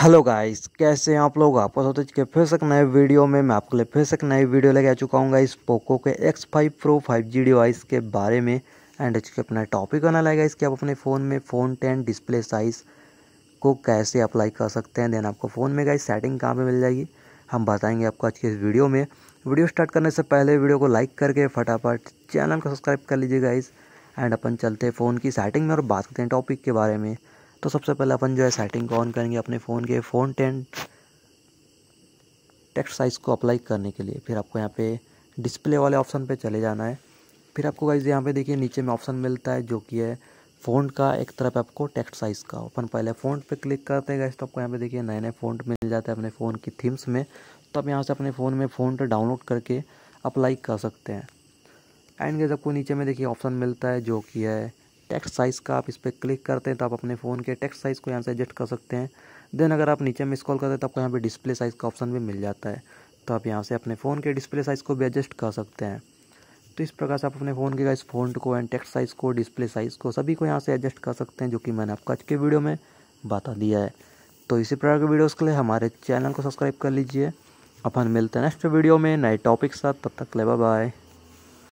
hello guys कैसे हैं आप लोग आपका सोते के फिर से नए वीडियो में मैं आपके लिए फिर से नई वीडियो लेके आ चुका हूँ गाइस पोको के X five pro five G device के बारे में एंड इसके अपना टॉपिक आना लगा इसके आप अपने फ़ोन में फ़ोन टेन डिस्प्ले साइज़ को कैसे अप्लाई कर सकते हैं देन आपको फ़ोन में गाइस सेटिंग कहाँ पर मिल जाएगी हम बताएँगे आपको आज के इस वीडियो में वीडियो स्टार्ट करने से पहले वीडियो को लाइक करके फटाफट चैनल को सब्सक्राइब कर लीजिए गाइस एंड अपन चलते हैं फ़ोन की सेटिंग में और बात करते हैं टॉपिक के बारे में तो सबसे पहले अपन जो है सेटिंग को ऑन करेंगे अपने फ़ोन के फ़ोन टेन टेक्स्ट साइज़ को अप्लाई करने के लिए फिर आपको यहाँ पे डिस्प्ले वाले ऑप्शन पे चले जाना है फिर आपको गाइज यहाँ पे देखिए नीचे में ऑप्शन मिलता है जो कि है फ़ोन का एक तरफ आपको टेक्स्ट साइज़ का अपन पहले फ़ोन पे क्लिक करते हैं गाइज तो आपको यहाँ पे देखिए नए नए फोन मिल जाते हैं अपने फ़ोन की थीम्स में तो आप यहाँ से अपने फ़ोन में फ़ोन डाउनलोड करके अप्लाई कर सकते हैं एंड गाइज आपको नीचे में देखिए ऑप्शन मिलता है जो कि है टेक्स्ट साइज़ का आप इस पर क्लिक करते हैं तो आप अपने फ़ोन के टेक्स्ट साइज़ को यहाँ से एडजस्ट कर सकते हैं देन अगर आप नीचे में स्कॉल करते हैं तो आपको यहाँ पे डिस्प्ले साइज़ का ऑप्शन भी मिल जाता है तो आप यहाँ से अपने फ़ोन के डिस्प्ले साइज़ को भी एडजस्ट कर सकते हैं तो इस प्रकार से आप अपने फ़ोन के इस फोन को एंड टेक्स्ट साइज़ को डिस्प्ले साइज़ को सभी को यहाँ से एडजस्ट कर सकते हैं जो कि मैंने आपको आज के वीडियो में बता दिया है तो इसी प्रकार के वीडियोज़ के लिए हमारे चैनल को सब्सक्राइब कर लीजिए अपन मिलते हैं नेक्स्ट वीडियो में नए टॉपिक साथ तब तक ले बाय